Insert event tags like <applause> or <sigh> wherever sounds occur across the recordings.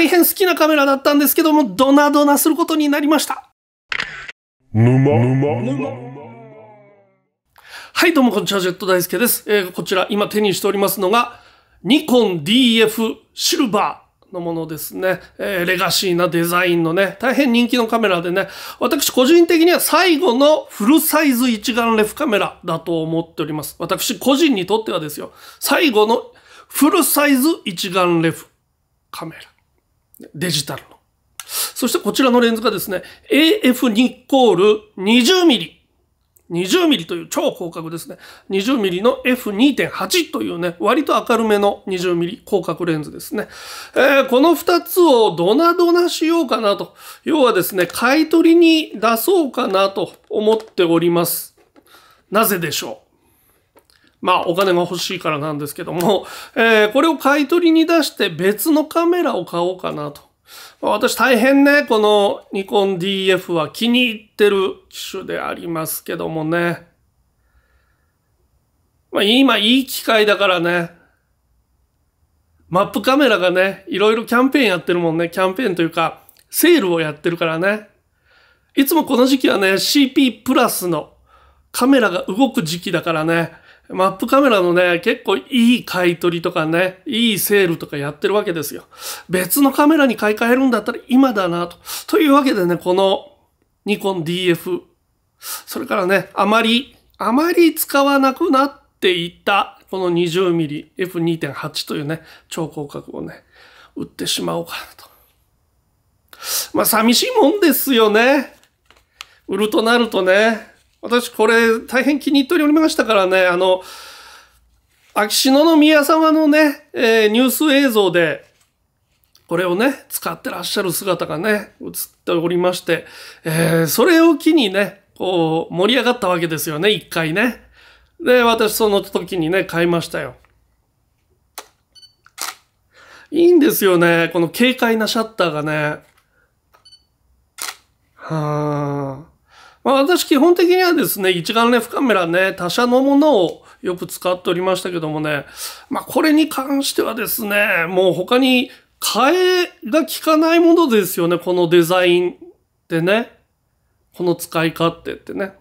大変好きなカメラだったんですけども、ドナドナすることになりました。はい、どうもこんにちは、ジェット大輔です。えー、こちら、今手にしておりますのが、ニコン DF シルバー。のものですね。えー、レガシーなデザインのね、大変人気のカメラでね、私個人的には最後のフルサイズ一眼レフカメラだと思っております。私個人にとってはですよ、最後のフルサイズ一眼レフカメラ。デジタルの。そしてこちらのレンズがですね、AF2 コール 20mm。20mm という超広角ですね。20mm の F2.8 というね、割と明るめの 20mm 広角レンズですね。えー、この2つをドナドナしようかなと。要はですね、買い取りに出そうかなと思っております。なぜでしょうまあお金が欲しいからなんですけども、えー、これを買い取りに出して別のカメラを買おうかなと。まあ、私大変ね、このニコン DF は気に入ってる機種でありますけどもね。まあ今いい機会だからね。マップカメラがね、いろいろキャンペーンやってるもんね。キャンペーンというか、セールをやってるからね。いつもこの時期はね、CP プラスのカメラが動く時期だからね、マップカメラのね、結構いい買い取りとかね、いいセールとかやってるわけですよ。別のカメラに買い替えるんだったら今だなと。というわけでね、このニコン DF。それからね、あまり、あまり使わなくなっていた、この 20mmF2.8 というね、超広角をね、売ってしまおうかなと。まあ、寂しいもんですよね。売るとなるとね。私これ大変気に入っておりましたからね、あの、秋篠宮様のね、えー、ニュース映像で、これをね、使ってらっしゃる姿がね、映っておりまして、えー、それを機にね、こう、盛り上がったわけですよね、一回ね。で、私その時にね、買いましたよ。いいんですよね、この軽快なシャッターがね。はあ。まあ、私基本的にはですね、一眼レフカメラね、他社のものをよく使っておりましたけどもね、まあこれに関してはですね、もう他に替えが効かないものですよね、このデザインでね。この使い勝手ってね。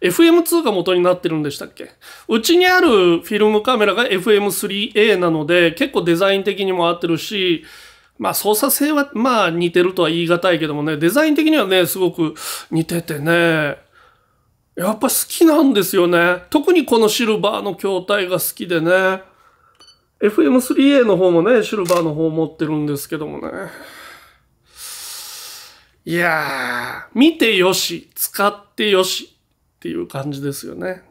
FM2 が元になってるんでしたっけうちにあるフィルムカメラが FM3A なので結構デザイン的にも合ってるし、まあ操作性はまあ似てるとは言い難いけどもね、デザイン的にはね、すごく似ててね、やっぱ好きなんですよね。特にこのシルバーの筐体が好きでね。FM3A の方もね、シルバーの方持ってるんですけどもね。いやー、見てよし、使ってよしっていう感じですよね。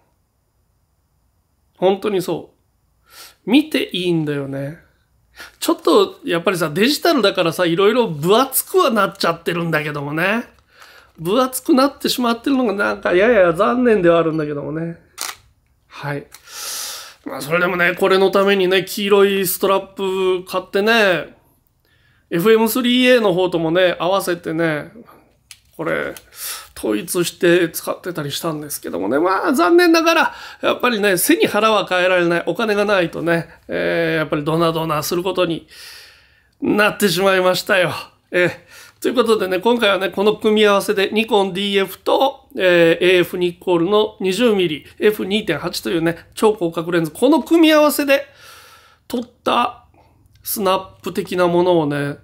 本当にそう。見ていいんだよね。ちょっとやっぱりさ、デジタルだからさ、いろいろ分厚くはなっちゃってるんだけどもね。分厚くなってしまってるのがなんかやや残念ではあるんだけどもね。はい。まあそれでもね、これのためにね、黄色いストラップ買ってね、FM3A の方ともね、合わせてね、これ、統一して使ってたりしたんですけどもね、まあ残念ながら、やっぱりね、背に腹は変えられない、お金がないとね、えー、やっぱりドナドナすることになってしまいましたよ。えー、ということでね、今回はね、この組み合わせでニコン DF と、えー、AF ニッコールの 20mm、F2.8 というね、超広角レンズ、この組み合わせで撮ったスナップ的なものをね、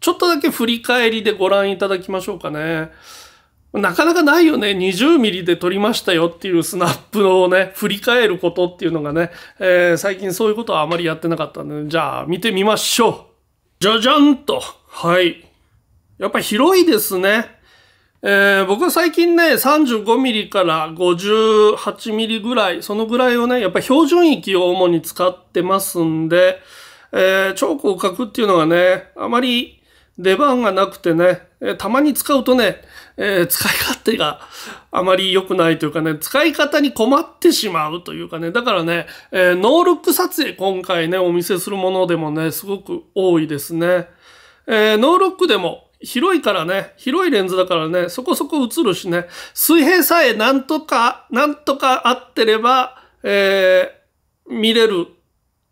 ちょっとだけ振り返りでご覧いただきましょうかね。なかなかないよね。20ミリで撮りましたよっていうスナップをね、振り返ることっていうのがね、えー、最近そういうことはあまりやってなかったんで、じゃあ見てみましょう。じゃじゃんと。はい。やっぱ広いですね。えー、僕は最近ね、35ミリから58ミリぐらい、そのぐらいをね、やっぱ標準域を主に使ってますんで、えー、超広角っていうのはね、あまり出番がなくてね、えたまに使うとね、えー、使い勝手があまり良くないというかね、使い方に困ってしまうというかね、だからね、えー、ノールック撮影今回ね、お見せするものでもね、すごく多いですね。えー、ノールックでも広いからね、広いレンズだからね、そこそこ映るしね、水平さえなんとか、なんとか合ってれば、え見れる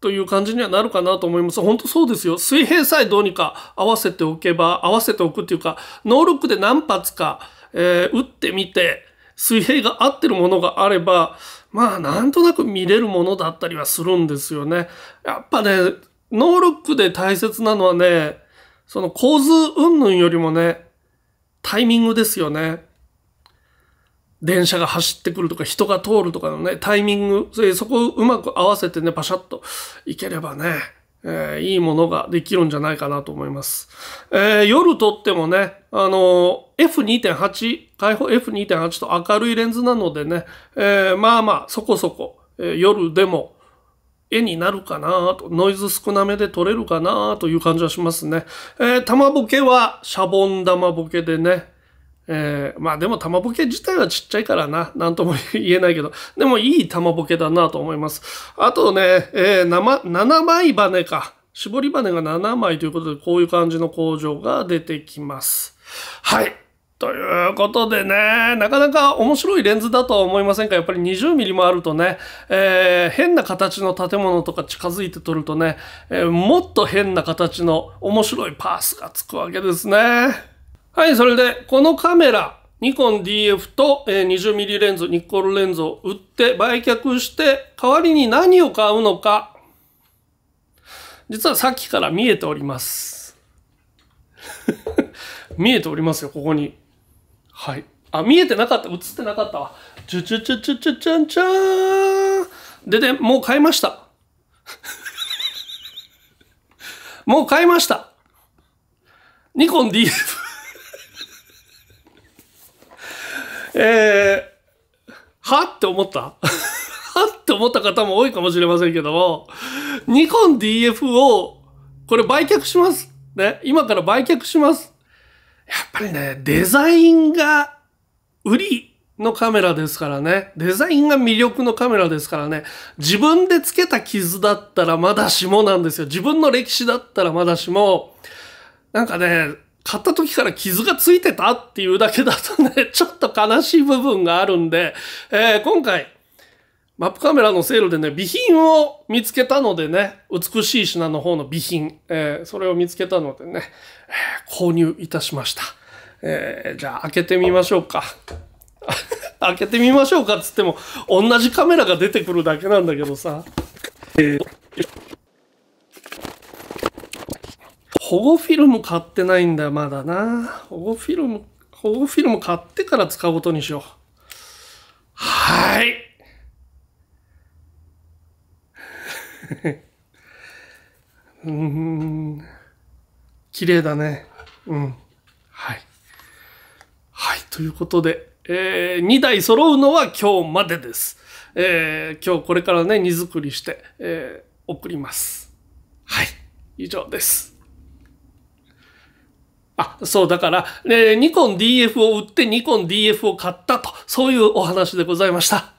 という感じにはなるかなと思います。本当そうですよ。水平さえどうにか合わせておけば、合わせておくっていうか、ノールックで何発か、えー、打ってみて、水平が合ってるものがあれば、まあ、なんとなく見れるものだったりはするんですよね。やっぱね、ノールックで大切なのはね、その構図云々よりもね、タイミングですよね。電車が走ってくるとか人が通るとかのね、タイミング、そそこをうまく合わせてね、パシャッといければね、えー、いいものができるんじゃないかなと思います。えー、夜撮ってもね、あのー、F2.8、開放 F2.8 と明るいレンズなのでね、えまあまあ、そこそこ、え夜でも絵になるかなと、ノイズ少なめで撮れるかなという感じはしますね。えー、玉ボケはシャボン玉ボケでね、えー、まあでも玉ボケ自体はちっちゃいからな、なんとも <laughs> 言えないけど、でもいい玉ボケだなと思います。あとね、えー、7枚羽か。絞り羽が7枚ということで、こういう感じの工場が出てきます。はい。ということでね、なかなか面白いレンズだとは思いませんかやっぱり20ミリもあるとね、えー、変な形の建物とか近づいて撮るとね、えー、もっと変な形の面白いパースがつくわけですね。はい、それで、このカメラ、ニコン DF と 20mm レンズ、ニッコルレンズを売って売却して、代わりに何を買うのか、実はさっきから見えております。<laughs> 見えておりますよ、ここに。はい。あ、見えてなかった。映ってなかったわ。ちゅちゅちゅちゅちゅちゃんちゃーん。でで、もう買いました。<laughs> もう買いました。ニコン DF えー、はって思った <laughs> はって思った方も多いかもしれませんけども、ニコン DF を、これ売却します。ね、今から売却します。やっぱりね、デザインが売りのカメラですからね。デザインが魅力のカメラですからね。自分でつけた傷だったらまだしもなんですよ。自分の歴史だったらまだしも。なんかね、買った時から傷がついてたっていうだけだとね、ちょっと悲しい部分があるんで、えー、今回、マップカメラのセールでね、備品を見つけたのでね、美しい品の方の備品、えー、それを見つけたのでね、えー、購入いたしました。えー、じゃあ開けてみましょうか。<laughs> 開けてみましょうかっつっても、同じカメラが出てくるだけなんだけどさ。えー保護フィルム買ってないんだよ、まだな。保護フィルム、保護フィルム買ってから使うことにしよう。はい。<laughs> うん。綺麗だね。うん。はい。はい。ということで、えー、2台揃うのは今日までです。えー、今日これからね、荷造りして、えー、送ります。はい。以上です。あそうだから、ね、ニコン DF を売ってニコン DF を買ったとそういうお話でございました。